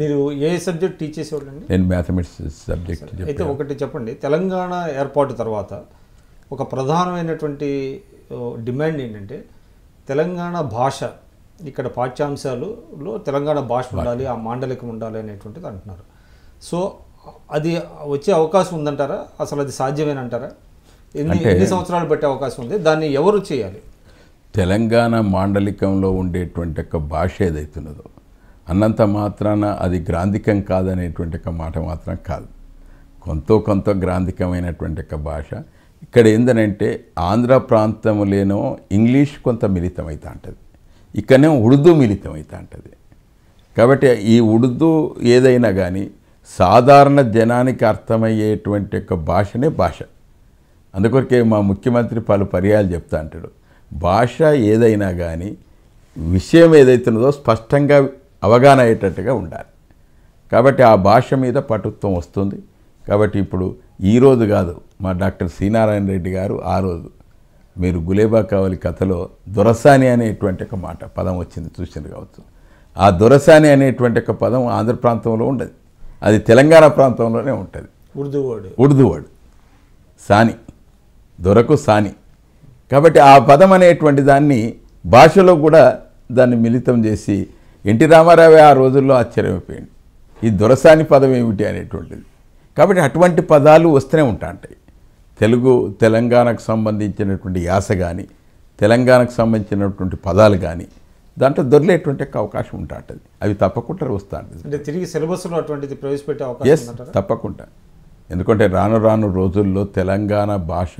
మీరు ఏ subject teach చేసేవాళ్ళండి అండి నేను మ్యాథమెటిక్స్ సబ్జెక్ట్ అయితే ఒకటి చెప్పండి తెలంగాణ ఏర్పాటు తర్వాత ఒక ప్రధానమైనటువంటి డిమాండ్ ఏంటంటే తెలంగాణ భాష ఇక్కడ పాఠ్యాంశాలలో తెలంగాణ భాష ఉండాలి ఆ మాండలికం ఉండాలి అనేటువంటిది అంటున్నారు సో అది వచ్చే అవకాశం ఉందంటారా అసలు అది సాధ్యమేనంటారా ఎన్ని సంవత్సరాలు పెట్టే అవకాశం ఉంది దాన్ని ఎవరు చేయాలి తెలంగాణ మాండలికంలో ఉండేటువంటి ఒక భాష ఏదైతున్నదో అన్నంత మాత్రాన అది గ్రాంధికం కాదనేటువంటి ఒక మాట మాత్రం కాదు కొంత కొంత గ్రాంధికమైనటువంటి ఒక భాష ఇక్కడ ఏందనంటే ఆంధ్ర ప్రాంతంలోనో ఇంగ్లీష్ కొంత మిళితమవుతా ఉంటుంది ఇక్కడనే ఉర్దూ మిళితమవుతా ఉంటుంది కాబట్టి ఈ ఉర్దూ ఏదైనా కానీ సాధారణ జనానికి అర్థమయ్యేటువంటి యొక్క భాషనే భాష అందుకొరకే మా ముఖ్యమంత్రి పలు పర్యాలు చెప్తా అంటాడు భాష ఏదైనా కానీ విషయం ఏదైతున్నదో స్పష్టంగా అవగాహన అయ్యేటట్టుగా ఉండాలి కాబట్టి ఆ భాష మీద పటుత్వం వస్తుంది కాబట్టి ఇప్పుడు ఈరోజు కాదు మా డాక్టర్ సీనారాయణ రెడ్డి గారు ఆ రోజు మీరు గులేబా కావలి కథలో దొరసాని అనేటువంటి ఒక మాట పదం వచ్చింది చూసింది కావచ్చు ఆ దొరసాని అనేటువంటి ఒక పదం ఆంధ్ర ప్రాంతంలో ఉండదు అది తెలంగాణ ప్రాంతంలోనే ఉంటుంది ఉర్దువాడు ఉర్దువాడు సాని దొరకు సాని కాబట్టి ఆ పదం అనేటువంటి దాన్ని భాషలో కూడా దాన్ని మిళితం చేసి ఎన్టీ రామారావు ఆ రోజుల్లో ఆశ్చర్యమైపోయింది ఈ దొరసాని పదం ఏమిటి అనేటువంటిది కాబట్టి అటువంటి పదాలు వస్తూనే ఉంటాయి తెలుగు తెలంగాణకు సంబంధించినటువంటి యాస కానీ తెలంగాణకు సంబంధించినటువంటి పదాలు కానీ దాంట్లో దొరికేటువంటి అవకాశం ఉంటుంది అవి తప్పకుండా ఉంటుంది అంటే తిరిగి సిలబస్లో అటువంటిది ప్రవేశపెట్టే అవకాశం తప్పకుండా ఎందుకంటే రాను రాను రోజుల్లో తెలంగాణ భాష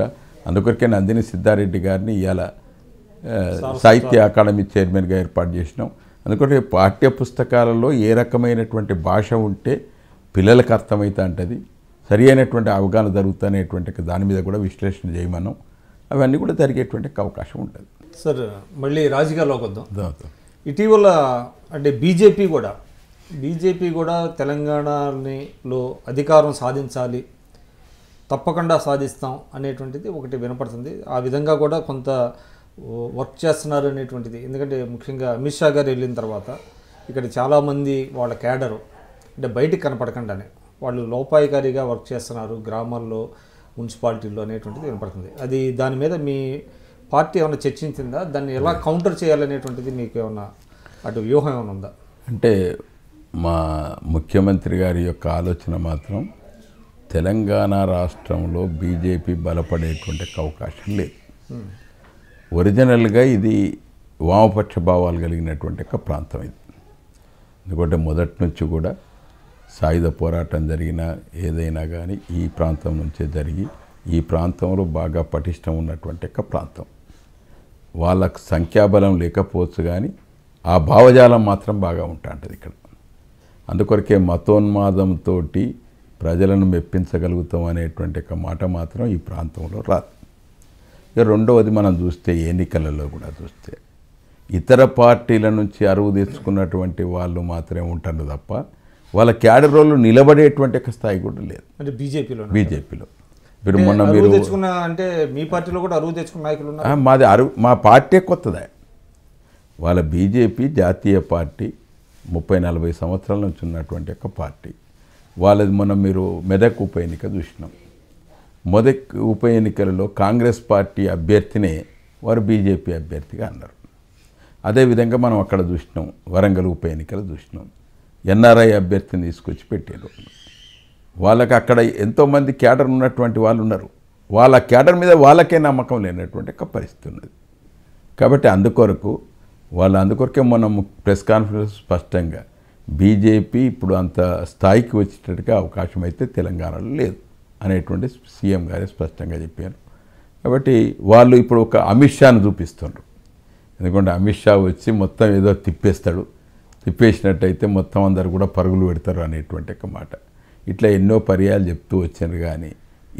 అందుకొరికే నందిని సిద్ధారెడ్డి గారిని ఇవాళ సాహిత్య అకాడమీ చైర్మన్గా ఏర్పాటు చేసినాం అందుకొరకే పాఠ్య పుస్తకాలలో ఏ రకమైనటువంటి భాష ఉంటే పిల్లలకు అర్థమవుతా ఉంటుంది సరి అయినటువంటి అవగాహన జరుగుతుంది దాని మీద కూడా విశ్లేషణ చేయమనం అవన్నీ కూడా జరిగేటువంటి అవకాశం ఉంటుంది సార్ మళ్ళీ రాజకీయాల్లోకి వద్దాం ఇటీవల అంటే బీజేపీ కూడా బీజేపీ కూడా తెలంగాణలో అధికారం సాధించాలి తప్పకుండా సాధిస్తాం అనేటువంటిది ఒకటి వినపడుతుంది ఆ విధంగా కూడా కొంత వర్క్ చేస్తున్నారు అనేటువంటిది ఎందుకంటే ముఖ్యంగా అమిత్ షా గారు వెళ్ళిన తర్వాత ఇక్కడ చాలామంది వాళ్ళ క్యాడరు అంటే బయటికి కనపడకుండానే వాళ్ళు లోపాయికారిగా వర్క్ చేస్తున్నారు గ్రామాల్లో మున్సిపాలిటీల్లో అనేటువంటిది వినపడుతుంది అది దాని మీద మీ పార్టీ ఏమైనా చర్చించిందా దాన్ని ఎలా కౌంటర్ చేయాలనేటువంటిది మీకు ఏమైనా అటు వ్యూహం ఏమైనా ఉందా అంటే మా ముఖ్యమంత్రి గారి యొక్క ఆలోచన మాత్రం తెలంగాణ రాష్ట్రంలో బీజేపీ బలపడేటువంటి అవకాశం లేదు ఒరిజినల్గా ఇది వామపక్ష భావాలు కలిగినటువంటి ఒక ప్రాంతం ఇది ఎందుకంటే మొదటి నుంచి కూడా సాయుధ పోరాటం జరిగినా ఏదైనా కానీ ఈ ప్రాంతం నుంచే జరిగి ఈ ప్రాంతంలో బాగా పటిష్టం ఉన్నటువంటి ఒక ప్రాంతం వాళ్ళకు సంఖ్యాబలం లేకపోవచ్చు కానీ ఆ భావజాలం మాత్రం బాగా ఉంటుంది ఇక్కడ అందుకొరకే మతోన్మాదంతో ప్రజలను మెప్పించగలుగుతాం అనేటువంటి ఒక మాట మాత్రం ఈ ప్రాంతంలో రాదు ఇక రెండవది మనం చూస్తే ఎన్నికలలో కూడా చూస్తే ఇతర పార్టీల నుంచి అరువు తీసుకున్నటువంటి వాళ్ళు మాత్రమే ఉంటారు తప్ప వాళ్ళ క్యాడర్ రోళ్ళు నిలబడేటువంటి ఒక స్థాయి కూడా లేదు అంటే బీజేపీలో బీజేపీలో ఇప్పుడు మొన్న మీరు తెచ్చుకున్న అంటే మీ పార్టీలో కూడా అరువు తెచ్చుకున్న నాయకులు మాది అరువు మా పార్టీ కొత్తదే వాళ్ళ బీజేపీ జాతీయ పార్టీ ముప్పై నలభై సంవత్సరాల నుంచి ఉన్నటువంటి ఒక పార్టీ వాళ్ళది మొన్న మీరు మెదక్ ఉప ఎన్నిక చూసినాం మెదక్ ఉప ఎన్నికలలో కాంగ్రెస్ పార్టీ అభ్యర్థినే వారు బీజేపీ అభ్యర్థిగా అన్నారు అదేవిధంగా మనం అక్కడ చూసినాం వరంగల్ ఉప ఎన్నికలు చూసినాం ఎన్ఆర్ఐ అభ్యర్థిని తీసుకొచ్చి పెట్టారు వాళ్ళకి అక్కడ ఎంతోమంది క్యాడర్ ఉన్నటువంటి వాళ్ళు ఉన్నారు వాళ్ళ క్యాడర్ మీద వాళ్ళకే నమ్మకం లేనటువంటి ఒక పరిస్థితి ఉన్నది కాబట్టి అందుకొరకు వాళ్ళు అందుకొరకే మనం ప్రెస్ కాన్ఫరెన్స్ స్పష్టంగా బీజేపీ ఇప్పుడు అంత స్థాయికి వచ్చేటట్టుగా అవకాశం అయితే తెలంగాణలో లేదు అనేటువంటి సీఎం గారే స్పష్టంగా చెప్పారు కాబట్టి వాళ్ళు ఇప్పుడు ఒక అమిత్ షాను చూపిస్తున్నారు ఎందుకంటే అమిత్ షా వచ్చి మొత్తం ఏదో తిప్పేస్తాడు తిప్పేసినట్టయితే మొత్తం అందరు కూడా పరుగులు పెడతారు అనేటువంటి ఒక మాట ఇట్లా ఎన్నో పర్యాలు చెప్తూ వచ్చారు కానీ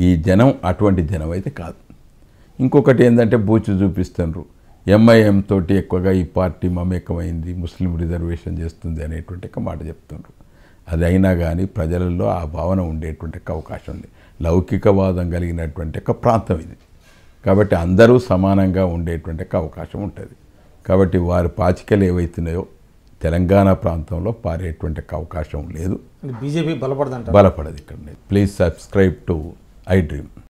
ఈ జనం అటువంటి జనం అయితే కాదు ఇంకొకటి ఏంటంటే బూచి చూపిస్తున్నారు ఎంఐఎం తోటి ఎక్కువగా ఈ పార్టీ మమేకమైంది ముస్లిం రిజర్వేషన్ చేస్తుంది అనేటువంటి ఒక మాట చెప్తున్నారు అది అయినా కానీ ప్రజలలో ఆ భావన ఉండేటువంటి అవకాశం ఉంది లౌకికవాదం కలిగినటువంటి ఒక ప్రాంతం ఇది కాబట్టి అందరూ సమానంగా ఉండేటువంటి అవకాశం ఉంటుంది కాబట్టి వారి పాచికలు ఏవైతున్నాయో తెలంగాణ ప్రాంతంలో పారేటువంటి అవకాశం లేదు బీజేపీ బలపడదు బలపడదు ఇక్కడ please subscribe to I dream